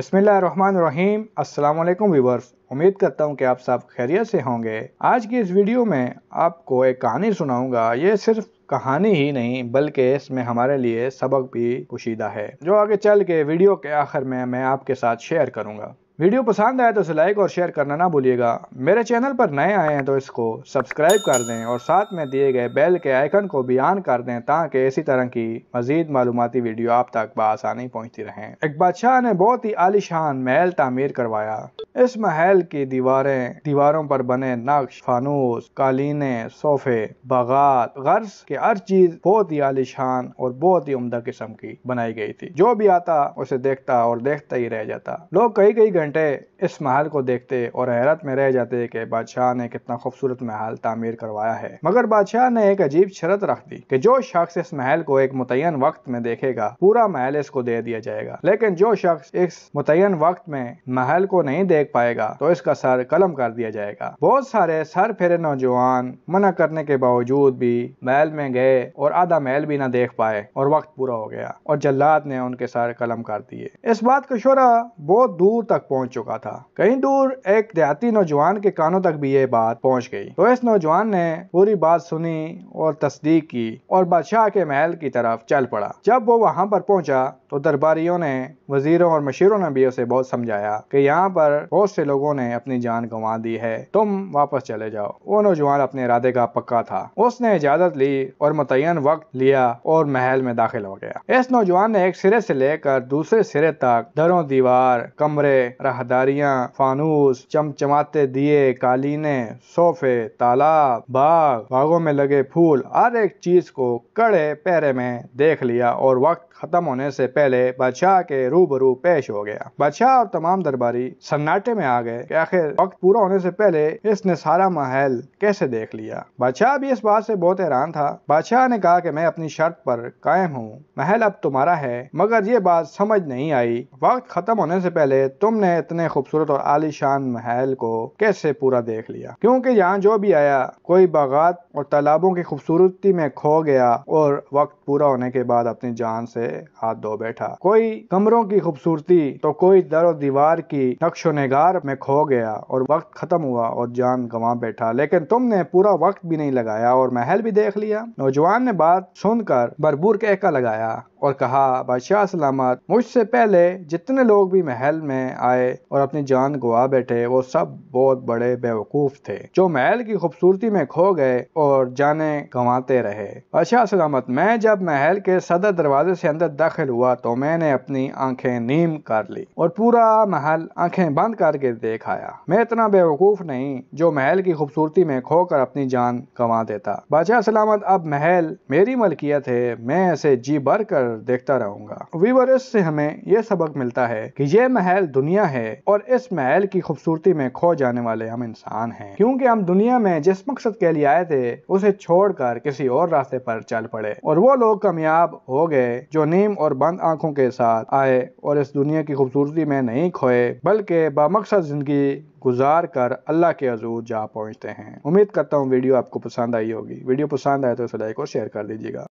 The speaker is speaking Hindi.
अस्सलाम वालेकुम वीवर्स उम्मीद करता हूँ कि आप सब खैरियत से होंगे आज की इस वीडियो में आपको एक कहानी सुनाऊंगा ये सिर्फ कहानी ही नहीं बल्कि इसमें हमारे लिए सबक भी पोशीदा है जो आगे चल के वीडियो के आखिर में मैं आपके साथ शेयर करूंगा वीडियो पसंद आए तो इसे लाइक और शेयर करना ना भूलिएगा मेरे चैनल पर नए आए हैं तो इसको सब्सक्राइब कर दें और साथ में दिए गए बेल के आइकन को भी ऑन कर दें ताकि इसी तरह की मजीद मालूमती वीडियो आप तक बसानी पहुँचती रहें एक बादशाह ने बहुत ही आलिशान महल तामीर करवाया इस महल की दीवारें दीवारों पर बने नक्श फानूस कालीने सोफे बागात गर्ज के हर चीज बहुत ही आलिशान और बहुत ही उमदा किस्म की बनाई गई थी जो भी आता उसे देखता और देखता ही रह जाता लोग कई कई घंटे घंटे इस महल को देखते और हैरत में रह जाते कि बादशाह ने कितना खूबसूरत महल तामीर करवाया है मगर बादशाह ने एक अजीब शरत रख दी कि जो शख्स इस महल को एक मुतन वक्त में देखेगा पूरा महल इसको दे दिया जाएगा लेकिन जो शख्स इस मुतयन वक्त में महल को नहीं देख पाएगा तो इसका सर कलम कर दिया जाएगा बहुत सारे सर फेरे नौजवान मना करने के बावजूद भी महल में गए और आधा महल भी ना देख पाए और वक्त पूरा हो गया और जल्लाद ने उनके सर कलम कर दिए इस बात का शोरा बहुत दूर तक पहुंच पहुंच चुका था कहीं दूर एक देहाती नौजवान के कानों तक भी ये बात पहुंच गई तो इस नौजवान ने पूरी बात सुनी और तस्दीक की और बादशाह के महल की तरफ चल पड़ा जब वो वहाँ पर पहुंचा तो दरबारियों ने वजीरों और मशीरों ने भी उसे बहुत समझाया कि यहाँ पर बहुत से लोगों ने अपनी जान गंवा दी है तुम वापस चले जाओ वो नौजवान अपने इरादे का पक्का था उसने इजाजत ली और मुतयन वक्त लिया और महल में दाखिल हो गया इस नौजवान ने एक सिरे से लेकर दूसरे सिरे तक दरों दीवार कमरे राहदारियां फानूस चमचमाते दिए कालीने सोफे तालाब बाग बागों में लगे फूल हर एक चीज को कड़े पैरे में देख लिया और वक्त खत्म होने से पहले बादशाह के रूबरू पेश हो गया बादशाह और तमाम दरबारी सन्नाटे में आ गए कि आखिर वक्त पूरा होने से पहले इसने सारा महल कैसे देख लिया बादशाह भी इस बात से बहुत हैरान था बादशाह ने कहा कि मैं अपनी शर्त पर कायम हूँ महल अब तुम्हारा है मगर ये बात समझ नहीं आई वक्त खत्म होने से पहले तुमने इतने खूबसूरत और आलिशान महल को कैसे पूरा देख लिया क्योंकि यहाँ जो भी आया कोई बागात और तालाबों की खूबसूरती में खो गया और वक्त पूरा होने के बाद अपनी जान से हाथ धो बैठा कोई कमरों की खूबसूरती तो कोई दर और दीवार की नक्शो नगार में खो गया और वक्त खत्म हुआ और जान गंवा बैठा लेकिन तुमने पूरा वक्त भी नहीं लगाया और महल भी देख लिया नौजवान ने बात सुनकर भरपूर कहका लगाया और कहा बादशाह सलामत मुझसे पहले जितने लोग भी महल में आए और अपनी जान गवा बैठे वो सब बहुत बड़े बेवकूफ थे जो महल की खूबसूरती में खो गए और जाने गंवाते रहे बादशाह सलामत मैं जब महल के सदर दरवाजे से अंदर दाखिल हुआ तो मैंने अपनी आंखें नीम कर ली और पूरा महल आंखें बंद करके देखाया मैं इतना बेवकूफ नहीं जो महल की खूबसूरती में खोकर अपनी जान गंवा देता बादशाह सलामत अब महल मेरी मलकियत है मैं ऐसे जी भर कर निरंतर देखता रहूंगा वीवर से हमें यह सबक मिलता है कि ये महल दुनिया है और इस महल की खूबसूरती में खो जाने वाले हम इंसान हैं क्योंकि हम दुनिया में जिस मकसद के लिए आए थे उसे छोड़कर किसी और रास्ते पर चल पड़े और वो लोग कामयाब हो गए जो नीम और बंद आंखों के साथ आए और इस दुनिया की खूबसूरती में नहीं खोए बल्कि बामकसद जिंदगी गुजार कर अल्लाह के हजूर जा पहुंचते हैं उम्मीद करता हूँ वीडियो आपको पसंद आई होगी वीडियो पसंद आए तो इसे लाइक और शेयर कर दीजिएगा